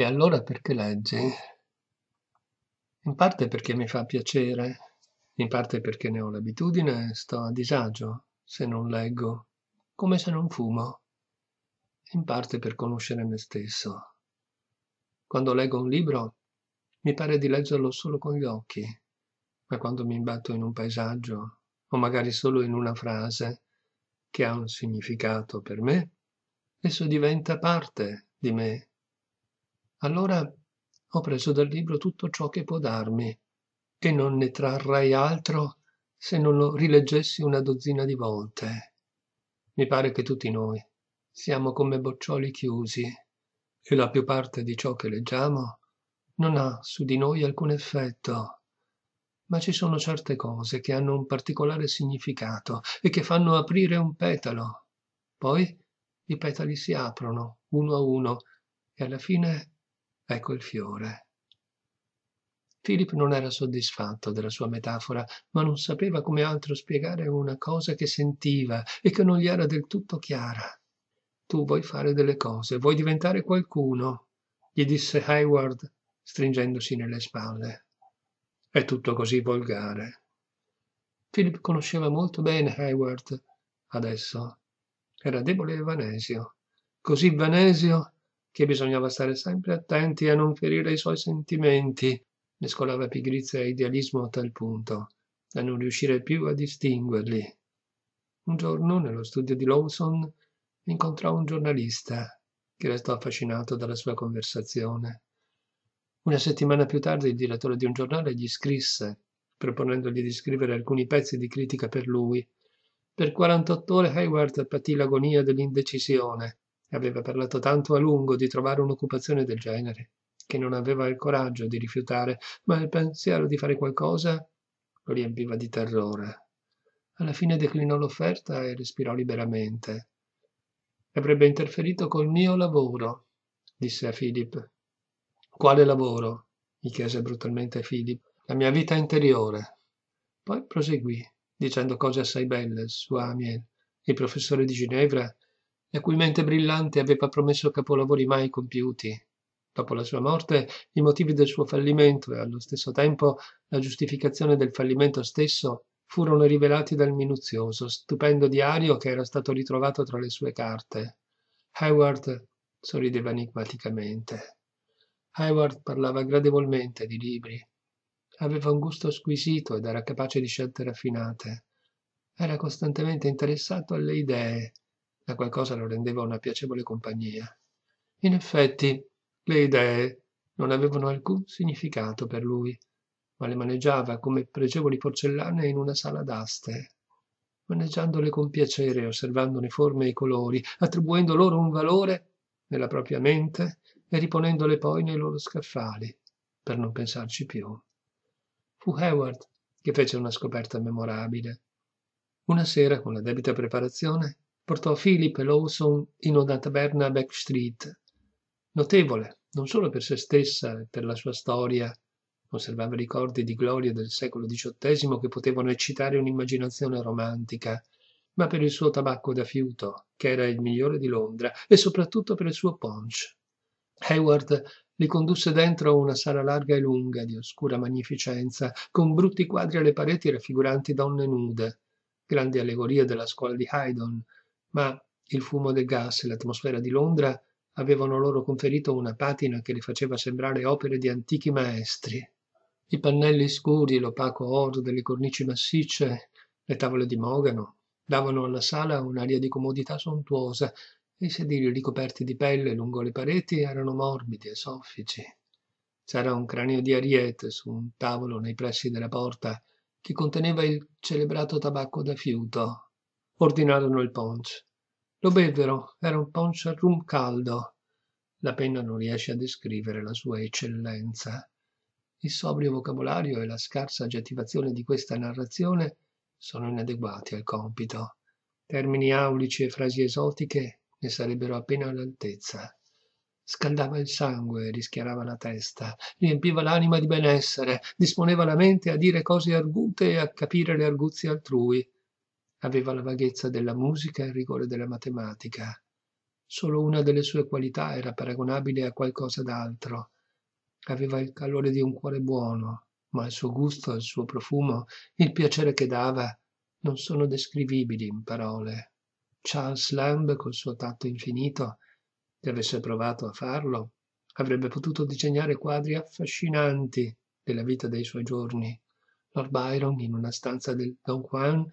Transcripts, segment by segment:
E allora perché leggi? In parte perché mi fa piacere, in parte perché ne ho l'abitudine, e sto a disagio se non leggo, come se non fumo, in parte per conoscere me stesso. Quando leggo un libro mi pare di leggerlo solo con gli occhi, ma quando mi imbatto in un paesaggio, o magari solo in una frase che ha un significato per me, esso diventa parte di me allora ho preso dal libro tutto ciò che può darmi e non ne trarrei altro se non lo rileggessi una dozzina di volte Mi pare che tutti noi siamo come boccioli chiusi e la più parte di ciò che leggiamo non ha su di noi alcun effetto ma ci sono certe cose che hanno un particolare significato e che fanno aprire un petalo poi i petali si aprono uno a uno e alla fine Ecco il fiore. Philip non era soddisfatto della sua metafora, ma non sapeva come altro spiegare una cosa che sentiva e che non gli era del tutto chiara. Tu vuoi fare delle cose, vuoi diventare qualcuno, gli disse Hayward, stringendosi nelle spalle. È tutto così volgare. Philip conosceva molto bene Hayward adesso. Era debole e vanesio, così vanesio che bisognava stare sempre attenti a non ferire i suoi sentimenti, mescolava pigrizia e idealismo a tal punto da non riuscire più a distinguerli. Un giorno, nello studio di Lawson, incontrò un giornalista che restò affascinato dalla sua conversazione. Una settimana più tardi il direttore di un giornale gli scrisse, proponendogli di scrivere alcuni pezzi di critica per lui. Per 48 ore Hayward patì l'agonia dell'indecisione aveva parlato tanto a lungo di trovare un'occupazione del genere, che non aveva il coraggio di rifiutare, ma il pensiero di fare qualcosa lo riempiva di terrore. Alla fine declinò l'offerta e respirò liberamente. Avrebbe interferito col mio lavoro, disse a Philip. Quale lavoro? gli chiese brutalmente Philip. La mia vita interiore. Poi proseguì, dicendo cose assai belle su Amiel. Il professore di Ginevra la cui mente brillante aveva promesso capolavori mai compiuti. Dopo la sua morte, i motivi del suo fallimento e allo stesso tempo la giustificazione del fallimento stesso furono rivelati dal minuzioso, stupendo diario che era stato ritrovato tra le sue carte. Howard sorrideva enigmaticamente. Howard parlava gradevolmente di libri. Aveva un gusto squisito ed era capace di scelte raffinate. Era costantemente interessato alle idee, da qualcosa lo rendeva una piacevole compagnia. In effetti, le idee non avevano alcun significato per lui, ma le maneggiava come pregevoli porcellane in una sala d'aste, maneggiandole con piacere, osservandone forme e colori, attribuendo loro un valore nella propria mente e riponendole poi nei loro scaffali, per non pensarci più. Fu Howard che fece una scoperta memorabile. Una sera, con la debita preparazione, portò Philip Lawson in una taverna a Back Street, notevole non solo per se stessa e per la sua storia, conservava ricordi di gloria del secolo XVIII che potevano eccitare un'immaginazione romantica, ma per il suo tabacco da fiuto, che era il migliore di Londra, e soprattutto per il suo punch. Hayward li condusse dentro una sala larga e lunga, di oscura magnificenza, con brutti quadri alle pareti raffiguranti donne nude, grandi allegorie della scuola di Haydn, ma il fumo del gas e l'atmosfera di Londra avevano loro conferito una patina che li faceva sembrare opere di antichi maestri. I pannelli scuri, l'opaco oro delle cornici massicce, le tavole di mogano, davano alla sala un'aria di comodità sontuosa e i sedili ricoperti di pelle lungo le pareti erano morbidi e soffici. C'era un cranio di ariete su un tavolo nei pressi della porta che conteneva il celebrato tabacco da fiuto. Ordinarono il punch lo bevvero era un punch rum caldo la penna non riesce a descrivere la sua eccellenza il sobrio vocabolario e la scarsa aggettivazione di questa narrazione sono inadeguati al compito termini aulici e frasi esotiche ne sarebbero appena all'altezza scaldava il sangue rischiarava la testa riempiva l'anima di benessere disponeva la mente a dire cose argute e a capire le arguzie altrui aveva la vaghezza della musica e il rigore della matematica solo una delle sue qualità era paragonabile a qualcosa d'altro aveva il calore di un cuore buono ma il suo gusto il suo profumo il piacere che dava non sono descrivibili in parole charles lamb col suo tatto infinito se avesse provato a farlo avrebbe potuto disegnare quadri affascinanti della vita dei suoi giorni lord byron in una stanza del don juan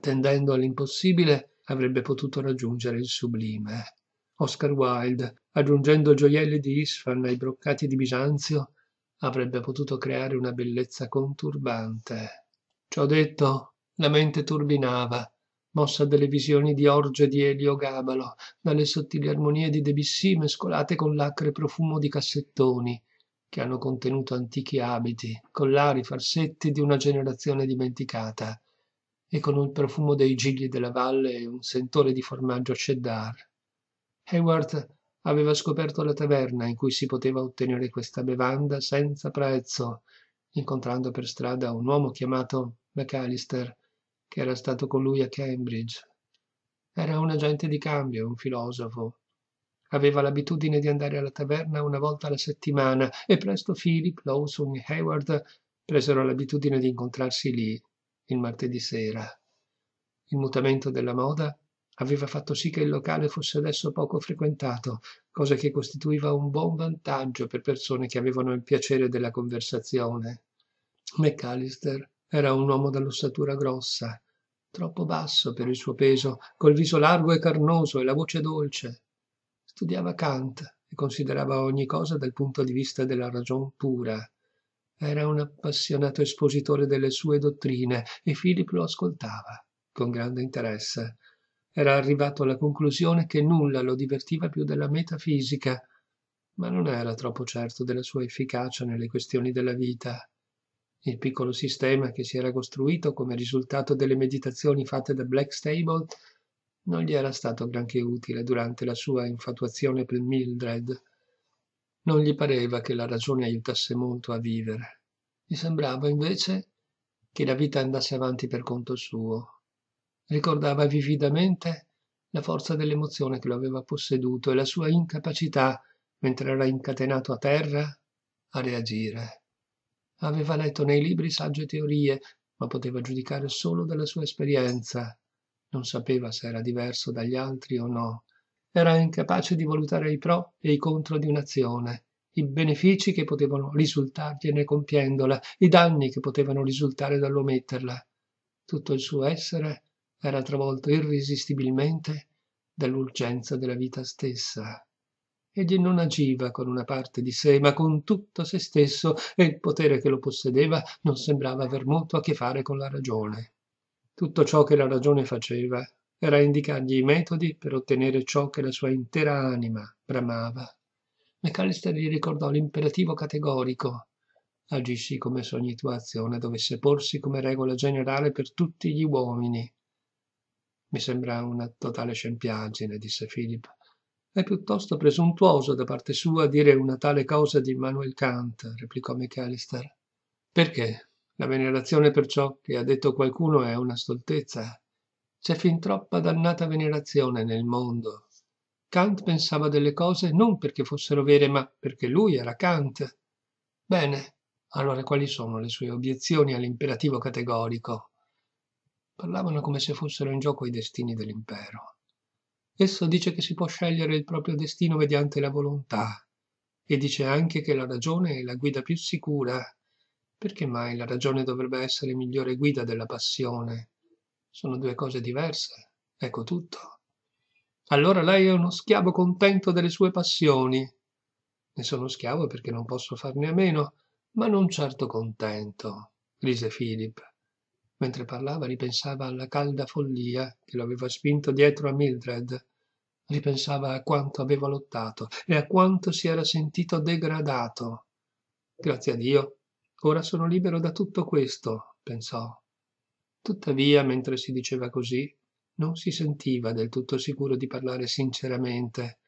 tendendo all'impossibile, avrebbe potuto raggiungere il sublime. Oscar Wilde, aggiungendo gioielli di Isfan ai broccati di Bisanzio, avrebbe potuto creare una bellezza conturbante. Ciò detto, la mente turbinava, mossa dalle visioni di Orge di Eliogabalo, dalle sottili armonie di Debussy mescolate con l'acre profumo di cassettoni, che hanno contenuto antichi abiti, collari, farsetti di una generazione dimenticata, e con il profumo dei gigli della valle e un sentore di formaggio cheddar. Hayward aveva scoperto la taverna in cui si poteva ottenere questa bevanda senza prezzo, incontrando per strada un uomo chiamato McAllister, che era stato con lui a Cambridge. Era un agente di cambio, un filosofo. Aveva l'abitudine di andare alla taverna una volta alla settimana e presto Philip, Lawson e Hayward presero l'abitudine di incontrarsi lì il martedì sera. Il mutamento della moda aveva fatto sì che il locale fosse adesso poco frequentato, cosa che costituiva un buon vantaggio per persone che avevano il piacere della conversazione. McAllister era un uomo dall'ossatura grossa, troppo basso per il suo peso, col viso largo e carnoso e la voce dolce. Studiava Kant e considerava ogni cosa dal punto di vista della ragion pura. Era un appassionato espositore delle sue dottrine e Philip lo ascoltava con grande interesse. Era arrivato alla conclusione che nulla lo divertiva più della metafisica, ma non era troppo certo della sua efficacia nelle questioni della vita. Il piccolo sistema che si era costruito come risultato delle meditazioni fatte da Black Blackstable non gli era stato granché utile durante la sua infatuazione per Mildred non gli pareva che la ragione aiutasse molto a vivere gli sembrava invece che la vita andasse avanti per conto suo ricordava vividamente la forza dell'emozione che lo aveva posseduto e la sua incapacità mentre era incatenato a terra a reagire aveva letto nei libri sagge teorie ma poteva giudicare solo dalla sua esperienza non sapeva se era diverso dagli altri o no era incapace di valutare i pro e i contro di un'azione, i benefici che potevano risultargliene compiendola, i danni che potevano risultare dall'ometterla. Tutto il suo essere era travolto irresistibilmente dall'urgenza della vita stessa. Egli non agiva con una parte di sé, ma con tutto se stesso, e il potere che lo possedeva non sembrava aver molto a che fare con la ragione. Tutto ciò che la ragione faceva era indicargli i metodi per ottenere ciò che la sua intera anima bramava. McAllister gli ricordò l'imperativo categorico. Agisci come se ogni tua azione dovesse porsi come regola generale per tutti gli uomini. Mi sembra una totale scempiaggine, disse Philip. È piuttosto presuntuoso da parte sua dire una tale cosa di Immanuel Kant, replicò McAllister. Perché? La venerazione per ciò che ha detto qualcuno è una stoltezza. C'è fin troppa dannata venerazione nel mondo. Kant pensava delle cose non perché fossero vere, ma perché lui era Kant. Bene, allora quali sono le sue obiezioni all'imperativo categorico? Parlavano come se fossero in gioco i destini dell'impero. Esso dice che si può scegliere il proprio destino mediante la volontà e dice anche che la ragione è la guida più sicura. Perché mai la ragione dovrebbe essere migliore guida della passione? Sono due cose diverse, ecco tutto. Allora lei è uno schiavo contento delle sue passioni. Ne sono schiavo perché non posso farne a meno, ma non certo contento, rise Philip. Mentre parlava ripensava alla calda follia che lo aveva spinto dietro a Mildred, ripensava a quanto aveva lottato e a quanto si era sentito degradato. Grazie a Dio, ora sono libero da tutto questo, pensò, tuttavia mentre si diceva così non si sentiva del tutto sicuro di parlare sinceramente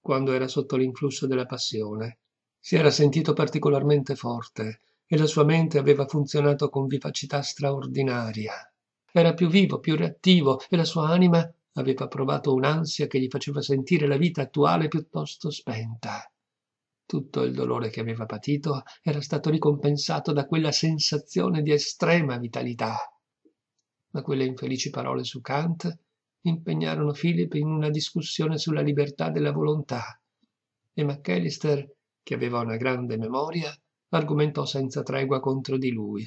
quando era sotto l'influsso della passione si era sentito particolarmente forte e la sua mente aveva funzionato con vivacità straordinaria era più vivo più reattivo e la sua anima aveva provato un'ansia che gli faceva sentire la vita attuale piuttosto spenta tutto il dolore che aveva patito era stato ricompensato da quella sensazione di estrema vitalità ma quelle infelici parole su Kant impegnarono Philip in una discussione sulla libertà della volontà e McAllister, che aveva una grande memoria, argomentò senza tregua contro di lui.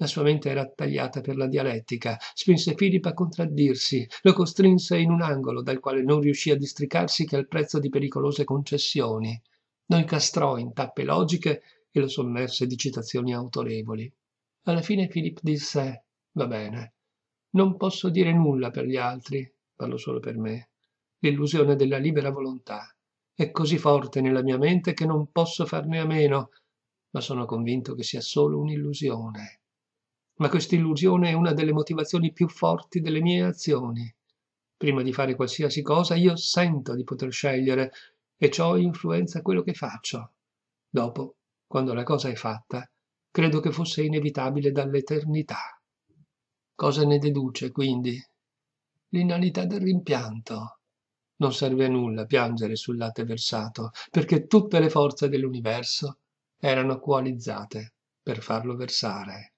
La sua mente era tagliata per la dialettica, spinse Philip a contraddirsi, lo costrinse in un angolo dal quale non riuscì a districarsi che al prezzo di pericolose concessioni. Lo incastrò in tappe logiche e lo sommerse di citazioni autorevoli. Alla fine Philip disse: Va bene, non posso dire nulla per gli altri, parlo solo per me. L'illusione della libera volontà è così forte nella mia mente che non posso farne a meno, ma sono convinto che sia solo un'illusione. Ma questa illusione è una delle motivazioni più forti delle mie azioni. Prima di fare qualsiasi cosa io sento di poter scegliere e ciò influenza quello che faccio. Dopo, quando la cosa è fatta, credo che fosse inevitabile dall'eternità. Cosa ne deduce, quindi? L'inalità del rimpianto. Non serve a nulla piangere sul latte versato, perché tutte le forze dell'universo erano coalizzate per farlo versare.